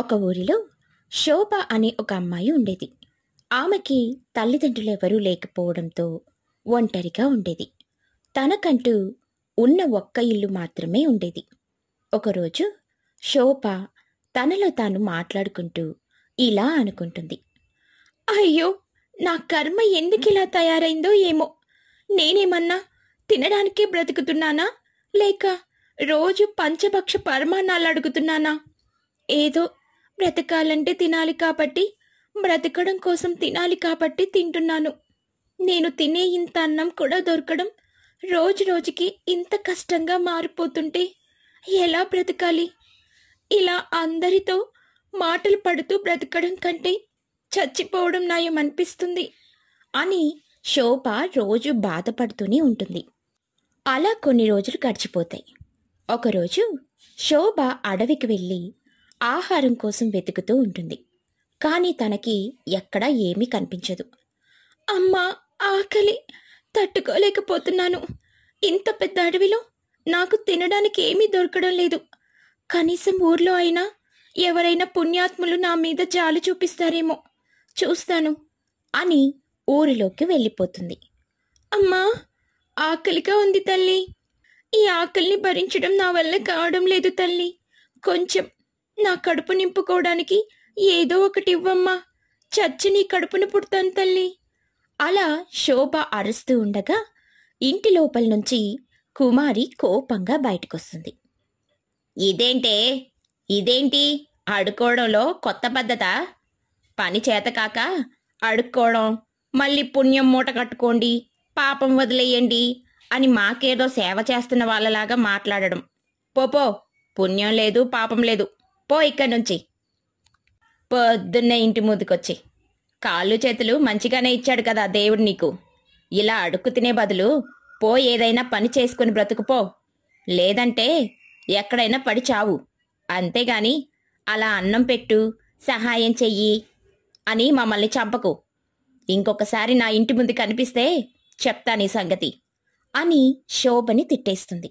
ఒక ఊరిలో శోభ అనే ఒక అమ్మాయి ఉండేది ఆమెకి తల్లిదండ్రులు ఎవరూ లేకపోవడంతో ఒంటరిగా ఉండేది తనకంటూ ఉన్న ఒక్క ఇల్లు మాత్రమే ఉండేది ఒకరోజు శోభ తనలో తాను మాట్లాడుకుంటూ ఇలా అనుకుంటుంది అయ్యో నా కర్మ ఎందుకు ఇలా తయారైందో ఏమో నేనేమన్నా తినడానికే బ్రతుకుతున్నానా లేక రోజు పంచభక్ష పరమాణాలు అడుగుతున్నానా ఏదో బ్రతకాలంటే తినాలి కాబట్టి బ్రతకడం కోసం తినాలి కాబట్టి తింటున్నాను నేను తినే ఇంత అన్నం కూడా దొరకడం రోజు రోజుకి ఇంత కష్టంగా మారిపోతుంటే ఎలా బ్రతకాలి ఇలా అందరితో మాటలు పడుతూ బ్రతకడం కంటే చచ్చిపోవడం నాయమనిపిస్తుంది అనిపిస్తుంది అని శోభ రోజు బాధపడుతూనే ఉంటుంది అలా కొన్ని రోజులు గడిచిపోతాయి ఒకరోజు శోభ అడవికి వెళ్ళి ఆహారం కోసం వెతుకుతూ ఉంటుంది కానీ తనకి ఎక్కడా ఏమీ కనిపించదు అమ్మా ఆకలి తట్టుకోలేకపోతున్నాను ఇంత పెద్ద అడవిలో నాకు తినడానికి ఏమీ దొరకడం లేదు కనీసం ఊర్లో అయినా ఎవరైనా పుణ్యాత్ములు నా మీద జాలు చూపిస్తారేమో చూస్తాను అని ఊరిలోకి వెళ్ళిపోతుంది అమ్మా ఆకలిగా ఉంది తల్లి ఈ ఆకలిని భరించడం నా వల్ల కావడం లేదు తల్లి కొంచెం నా కడుపు నింపుకోవడానికి ఏదో ఒకటి ఇవ్వమ్మా చచ్చి నీ కడుపును పుడతాను తల్లి అలా శోభ అరుస్తూ ఉండగా ఇంటి లోపల నుంచి కుమారి కోపంగా బయటకొస్తుంది ఇదేంటే ఇదేంటి అడుకోవడంలో కొత్త పద్ధత పని చేతకాక అడుక్కోవడం మళ్ళీ పుణ్యం మూట కట్టుకోండి పాపం వదిలేయండి అని మాకేదో సేవ చేస్తున్న వాళ్ళలాగా మాట్లాడడం పోపో పుణ్యం లేదు పాపం లేదు పో ఇక్కడి నుంచి పొద్దున్నే ఇంటి ముందుకొచ్చి కాళ్ళు చేతులు మంచిగానే ఇచ్చాడు కదా దేవుడు నీకు ఇలా అడుక్కు తినే బదులు పో ఏదైనా పని చేసుకుని బ్రతుకుపో లేదంటే ఎక్కడైనా పడి చావు అంతేగాని అలా అన్నం పెట్టు సహాయం చెయ్యి అని మమ్మల్ని చంపకు ఇంకొకసారి నా ఇంటి ముందు కనిపిస్తే చెప్తా నీ సంగతి అని శోభని తిట్టేస్తుంది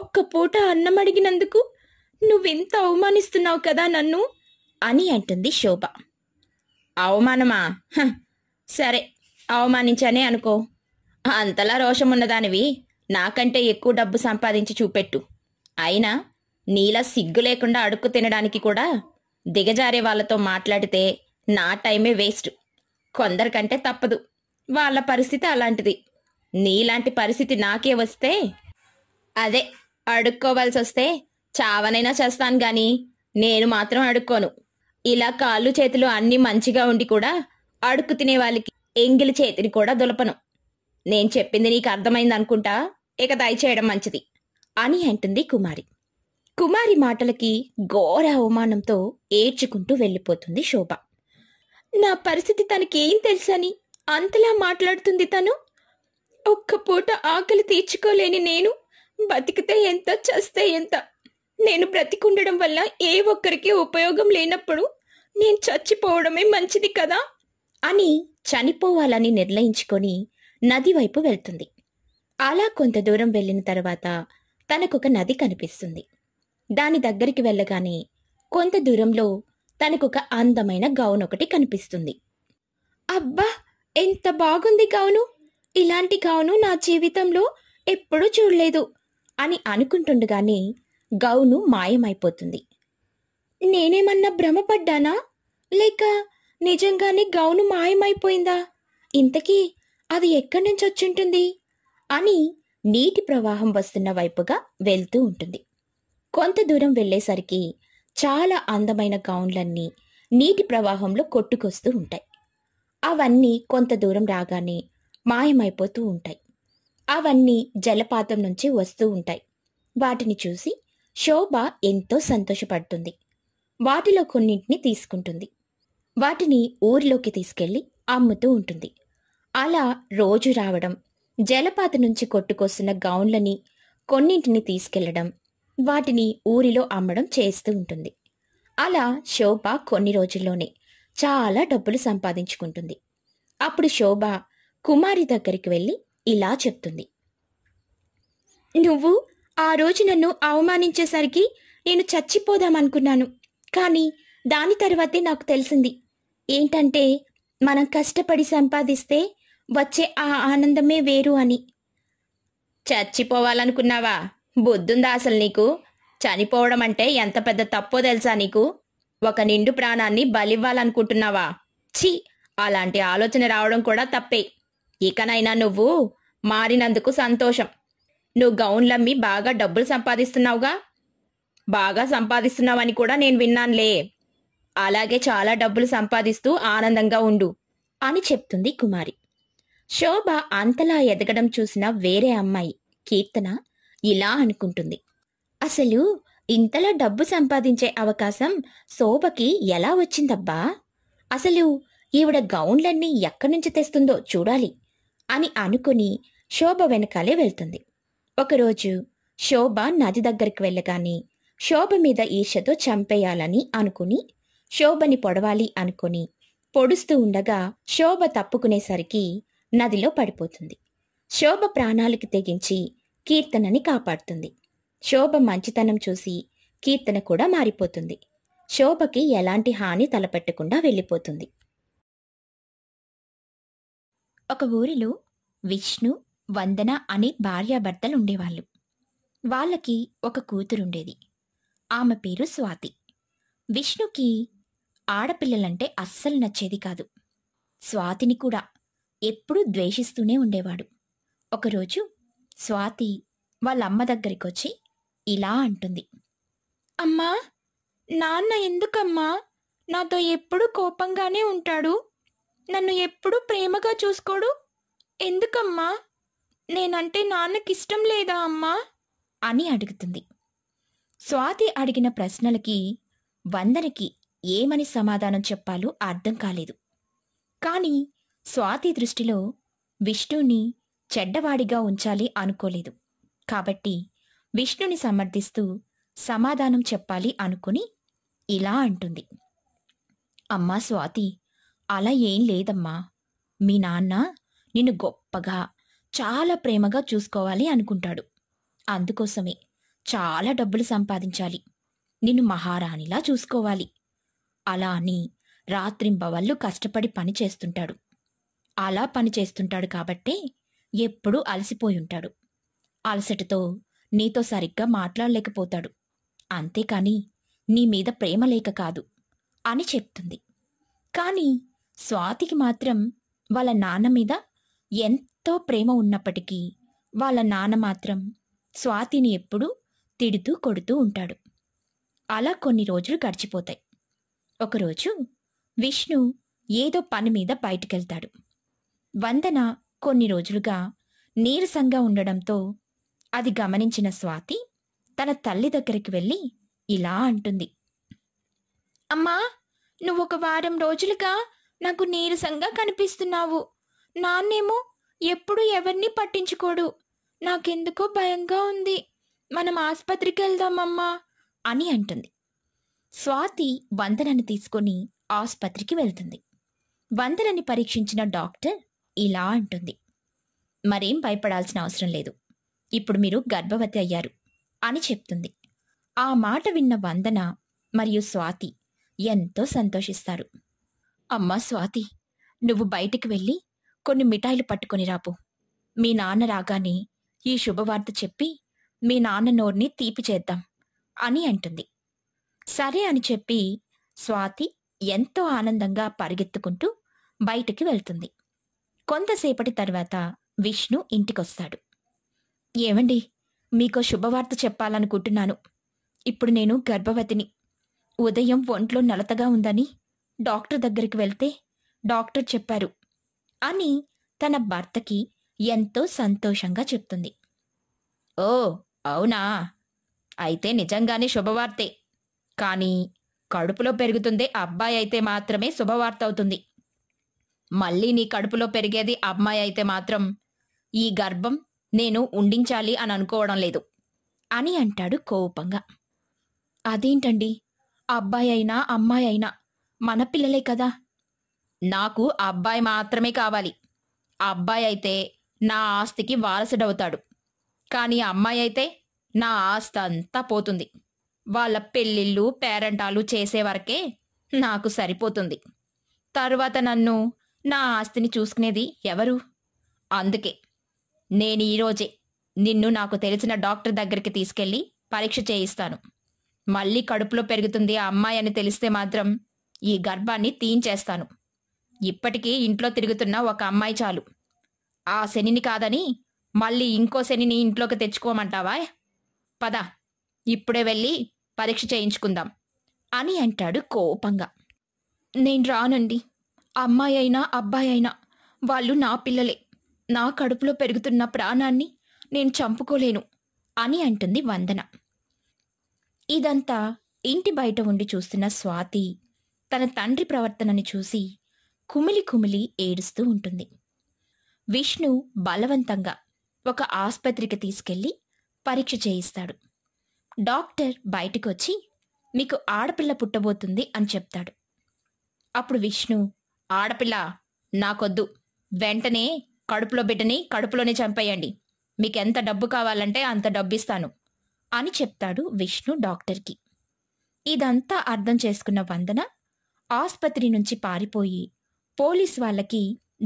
ఒక్క పూట అన్నం అడిగినందుకు నువ్వెంత అవమానిస్తున్నావు కదా నన్ను అని అంటుంది శోభ అవమానమా సరే అవమానించానే అనుకో అంతలా రోషమున్నదానివి నాకంటే ఎక్కువ డబ్బు సంపాదించి చూపెట్టు అయినా నీలా సిగ్గు లేకుండా అడుక్కు తినడానికి కూడా దిగజారే వాళ్ళతో మాట్లాడితే నా టైమే వేస్ట్ కొందరికంటే తప్పదు వాళ్ళ పరిస్థితి అలాంటిది నీలాంటి పరిస్థితి నాకే వస్తే అదే అడుక్కోవాల్సి వస్తే చావనైనా చేస్తాను గాని నేను మాత్రం అడుక్కోను ఇలా కాళ్ళు చేతులు అన్ని మంచిగా ఉండి కూడా అడుక్కు తినే వాళ్ళకి ఎంగిలి చేతిని కూడా దులపను నేను చెప్పింది నీకు అర్థమైంది అనుకుంటా ఇక దయచేయడం మంచిది అని అంటుంది కుమారి కుమారి మాటలకి ఘోర అవమానంతో ఏడ్చుకుంటూ వెళ్ళిపోతుంది శోభ నా పరిస్థితి తనకేం తెలుసని అంతలా మాట్లాడుతుంది తను ఒక్క పూట ఆకలి తీర్చుకోలేని నేను బతికితే ఎంత చస్తే ఎంత నేను బ్రతికుండడం వల్ల ఏ ఒక్కరికి ఉపయోగం లేనప్పుడు నేను చచ్చిపోవడమే మంచిది కదా అని చనిపోవాలని నిర్ణయించుకొని నది వైపు వెళ్తుంది అలా కొంత దూరం వెళ్ళిన తర్వాత తనకొక నది కనిపిస్తుంది దాని దగ్గరికి వెళ్ళగానే కొంత దూరంలో తనకొక అందమైన గౌన్ ఒకటి కనిపిస్తుంది అబ్బా ఎంత బాగుంది గౌను ఇలాంటి గౌను నా జీవితంలో ఎప్పుడూ చూడలేదు అని అనుకుంటుండగానే గౌను మాయమైపోతుంది నేనేమన్నా భ్రమపడ్డానా లేక నిజంగానే గౌను మాయమైపోయిందా ఇంతకీ అది ఎక్కడి నుంచి వచ్చింటుంది అని నీటి ప్రవాహం వస్తున్న వైపుగా వెళ్తూ ఉంటుంది కొంత దూరం వెళ్ళేసరికి చాలా అందమైన గౌన్లన్నీ నీటి ప్రవాహంలో కొట్టుకొస్తూ ఉంటాయి అవన్నీ కొంత దూరం రాగానే మాయమైపోతూ ఉంటాయి అవన్నీ జలపాతం నుంచి వస్తూ ఉంటాయి వాటిని చూసి శోభ ఎంతో సంతోషపడుతుంది వాటిలో కొన్నింటిని తీసుకుంటుంది వాటిని ఊరిలోకి తీసుకెళ్లి అమ్ముతూ ఉంటుంది అలా రోజు రావడం జలపాత నుంచి కొట్టుకొస్తున్న గౌన్లని కొన్నింటిని తీసుకెళ్లడం వాటిని ఊరిలో అమ్మడం చేస్తూ ఉంటుంది అలా శోభ కొన్ని రోజుల్లోనే చాలా డబ్బులు సంపాదించుకుంటుంది అప్పుడు శోభ కుమారి దగ్గరికి వెళ్ళి ఇలా చెప్తుంది నువ్వు ఆ రోజు నన్ను అవమానించేసరికి నేను చచ్చిపోదామనుకున్నాను కానీ దాని తర్వాతే నాకు తెలిసింది ఏంటంటే మనం కష్టపడి సంపాదిస్తే వచ్చే ఆ ఆనందమే వేరు అని చచ్చిపోవాలనుకున్నావా బుద్ధుందా అసలు నీకు చనిపోవడం అంటే ఎంత పెద్ద తప్పో తెలుసా నీకు ఒక నిండు ప్రాణాన్ని బలివ్వాలనుకుంటున్నావా ఛీ అలాంటి ఆలోచన రావడం కూడా తప్పే ఇకనైనా నువ్వు మారినందుకు సంతోషం నువ్వు గౌన్లమ్మి బాగా డబ్బులు సంపాదిస్తున్నావుగా బాగా సంపాదిస్తున్నావని కూడా నేను విన్నానులే అలాగే చాలా డబ్బులు సంపాదిస్తూ ఆనందంగా ఉండు అని చెప్తుంది కుమారి శోభ అంతలా ఎదగడం చూసిన వేరే అమ్మాయి కీర్తన ఇలా అనుకుంటుంది అసలు ఇంతలా డబ్బు సంపాదించే అవకాశం శోభకి ఎలా వచ్చిందబ్బా అసలు ఈవిడ గౌన్లన్నీ ఎక్కడి నుంచి తెస్తుందో చూడాలి అని అనుకుని శోభ వెనకాలే వెళ్తుంది ఒకరోజు శోభ నది దగ్గరికి వెళ్ళగానే శోభ మీద ఈషతో చంపేయాలని అనుకుని శోభని పొడవాలి అనుకుని పొడుస్తూ ఉండగా శోభ తప్పుకునేసరికి నదిలో పడిపోతుంది శోభ ప్రాణాలకు తెగించి కీర్తనని కాపాడుతుంది శోభ మంచితనం చూసి కీర్తన కూడా మారిపోతుంది శోభకి ఎలాంటి హాని తలపెట్టకుండా వెళ్ళిపోతుంది ఒక ఊరిలో విష్ణు వందన అనే భార్యాభర్తలుండేవాళ్ళు వాళ్ళకి ఒక కూతురుండేది ఆమె పేరు స్వాతి విష్ణుకి ఆడపిల్లలంటే అస్సలు నచ్చేది కాదు స్వాతిని కూడా ఎప్పుడూ ద్వేషిస్తూనే ఉండేవాడు ఒకరోజు స్వాతి వాళ్ళమ్మ దగ్గరికి వచ్చి ఇలా అంటుంది అమ్మా నాన్న ఎందుకమ్మా నాతో ఎప్పుడు కోపంగానే ఉంటాడు నన్ను ఎప్పుడు ప్రేమగా చూసుకోడు ఎందుకమ్మా నేనంటే నాన్నకిష్టం లేదా అమ్మా అని అడుగుతుంది స్వాతి అడిగిన ప్రశ్నలకి వందనకి ఏమని సమాధానం చెప్పాలో అర్థం కాలేదు కాని స్వాతి దృష్టిలో విష్ణుని చెడ్డవాడిగా ఉంచాలి అనుకోలేదు కాబట్టి విష్ణుని సమర్థిస్తూ సమాధానం చెప్పాలి అనుకుని ఇలా అంటుంది అమ్మా స్వాతి అలా ఏం లేదమ్మా మీ నాన్న నిన్ను గొప్పగా చాలా ప్రేమగా చూసుకోవాలి అనుకుంటాడు అందుకోసమే చాలా డబ్బులు సంపాదించాలి నిన్ను మహారాణిలా చూసుకోవాలి అలా అని రాత్రింబవల్లు కష్టపడి పని చేస్తుంటాడు అలా పని చేస్తుంటాడు కాబట్టే ఎప్పుడూ అలసిపోయి ఉంటాడు అలసటతో నీతో సరిగ్గా మాట్లాడలేకపోతాడు అంతేకాని నీ మీద ప్రేమ లేక కాదు అని చెప్తుంది కానీ స్వాతికి మాత్రం వాళ్ళ నాన్న మీద ఎంత ఎంతో ప్రేమ ఉన్నప్పటికీ వాళ్ళ నాన్న మాత్రం స్వాతిని ఎప్పుడూ తిడుతూ కొడుతూ ఉంటాడు అలా కొన్ని రోజులు గడిచిపోతాయి ఒకరోజు విష్ణు ఏదో పని మీద బయటికెళ్తాడు వందన కొన్ని రోజులుగా నీరసంగా ఉండడంతో అది గమనించిన స్వాతి తన తల్లి దగ్గరికి వెళ్ళి ఇలా అంటుంది అమ్మా నువ్వు ఒక వారం రోజులుగా నాకు నీరసంగా కనిపిస్తున్నావు నాన్నేమో ఎప్పుడు ఎవరిని పట్టించుకోడు నాకెందుకో భయంగా ఉంది మనం ఆసుపత్రికి వెళ్దామమ్మా అని అంటుంది స్వాతి వందనని తీసుకుని ఆసుపత్రికి వెళ్తుంది వందనని పరీక్షించిన డాక్టర్ ఇలా అంటుంది మరేం భయపడాల్సిన అవసరం లేదు ఇప్పుడు మీరు గర్భవతి అయ్యారు అని చెప్తుంది ఆ మాట విన్న వందన మరియు స్వాతి ఎంతో సంతోషిస్తారు అమ్మా స్వాతి నువ్వు బయటికి వెళ్ళి కొన్ని మిఠాయిలు పట్టుకుని రాపు మీ నాన్న రాగానే ఈ శుభవార్త చెప్పి మీ నాన్న నోరుని తీపి చేద్దాం అని అంటుంది సరే అని చెప్పి స్వాతి ఎంతో ఆనందంగా పరిగెత్తుకుంటూ బయటికి వెళ్తుంది కొంతసేపటి తర్వాత విష్ణు ఇంటికొస్తాడు ఏమండి మీకో శుభవార్త చెప్పాలనుకుంటున్నాను ఇప్పుడు నేను గర్భవతిని ఉదయం ఒంట్లో నలతగా ఉందని డాక్టర్ దగ్గరికి వెళ్తే డాక్టర్ చెప్పారు అని తన భర్తకి ఎంతో సంతోషంగా చెప్తుంది ఓ అవునా అయితే నిజంగానే శుభవార్తే కానీ కడుపులో పెరుగుతుందే అబ్బాయి అయితే మాత్రమే శుభవార్త అవుతుంది మళ్ళీ నీ కడుపులో పెరిగేది అమ్మాయి అయితే మాత్రం ఈ గర్భం నేను ఉండించాలి అని అనుకోవడం లేదు అని అంటాడు కోపంగా అదేంటండి అబ్బాయి అయినా అమ్మాయి అయినా మన పిల్లలే కదా నాకు అబ్బాయి మాత్రమే కావాలి ఆ అబ్బాయి అయితే నా ఆస్తికి వారసుడవుతాడు కానీ అమ్మాయి అయితే నా ఆస్తి అంతా పోతుంది వాళ్ళ పెళ్ళిళ్ళు పేరంటాలు చేసేవరకే నాకు సరిపోతుంది తరువాత నన్ను నా ఆస్తిని చూసుకునేది ఎవరు అందుకే నేను ఈరోజే నిన్ను నాకు తెలిసిన డాక్టర్ దగ్గరికి తీసుకెళ్ళి పరీక్ష చేయిస్తాను మళ్ళీ కడుపులో పెరుగుతుంది ఆ అమ్మాయి అని తెలిస్తే మాత్రం ఈ గర్భాన్ని తీయించేస్తాను ఇప్పటికీ ఇంట్లో తిరుగుతున్న ఒక అమ్మాయి చాలు ఆ శనిని కాదని మళ్ళీ ఇంకో శనిని ఇంట్లోకి తెచ్చుకోమంటావా పద ఇప్పుడే వెళ్ళి పరీక్ష చేయించుకుందాం అని అంటాడు కోపంగా నేను రానండి అమ్మాయి అయినా అబ్బాయి అయినా వాళ్ళు నా పిల్లలే నా కడుపులో పెరుగుతున్న ప్రాణాన్ని నేను చంపుకోలేను అని అంటుంది వందన ఇదంతా ఇంటి బయట ఉండి చూస్తున్న స్వాతి తన తండ్రి ప్రవర్తనని చూసి కుమిలి కుమిలి ఏడుస్తూ ఉంటుంది విష్ణు బలవంతంగా ఒక ఆస్పత్రికి తీసుకెళ్లి పరీక్ష చేయిస్తాడు డాక్టర్ బయటకు వచ్చి ఆడపిల్ల పుట్టబోతుంది అని చెప్తాడు అప్పుడు విష్ణు ఆడపిల్ల నాకొద్దు వెంటనే కడుపులో బిడ్డని కడుపులోనే చంపేయండి మీకెంత డబ్బు కావాలంటే అంత డబ్బిస్తాను అని చెప్తాడు విష్ణు డాక్టర్కి ఇదంతా అర్థం చేసుకున్న వందన ఆస్పత్రి నుంచి పారిపోయి పోలీస్ వాళ్ళకి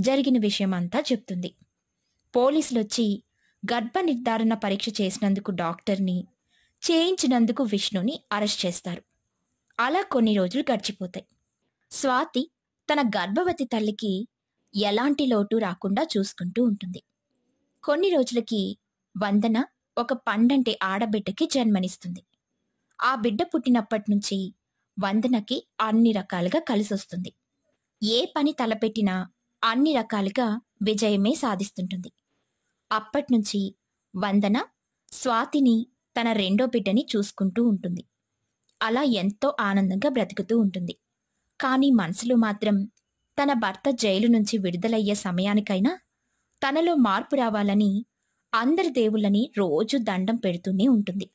జరిగిన విషయమంతా చెప్తుంది పోలీసులొచ్చి గర్భ నిర్ధారణ పరీక్ష చేసినందుకు డాక్టర్ని చేయించినందుకు విష్ణుని అరెస్ట్ చేస్తారు అలా కొన్ని రోజులు గడిచిపోతాయి స్వాతి తన గర్భవతి తల్లికి ఎలాంటి లోటు రాకుండా చూసుకుంటూ ఉంటుంది కొన్ని రోజులకి వందన ఒక పండంటి ఆడబిడ్డకి జన్మనిస్తుంది ఆ బిడ్డ పుట్టినప్పటి నుంచి వందనకి అన్ని రకాలుగా కలిసొస్తుంది ఏ పని తలపెట్టినా అన్ని రకాలుగా విజయమే సాధిస్తుంటుంది అప్పట్నుంచి వందన స్వాతిని తన రెండో బిడ్డని చూసుకుంటూ ఉంటుంది అలా ఎంతో ఆనందంగా బ్రతుకుతూ ఉంటుంది కానీ మనసులో మాత్రం తన భర్త జైలు నుంచి విడుదలయ్యే సమయానికైనా తనలో మార్పు రావాలని అందరి దేవుళ్ళని రోజు దండం పెడుతూనే ఉంటుంది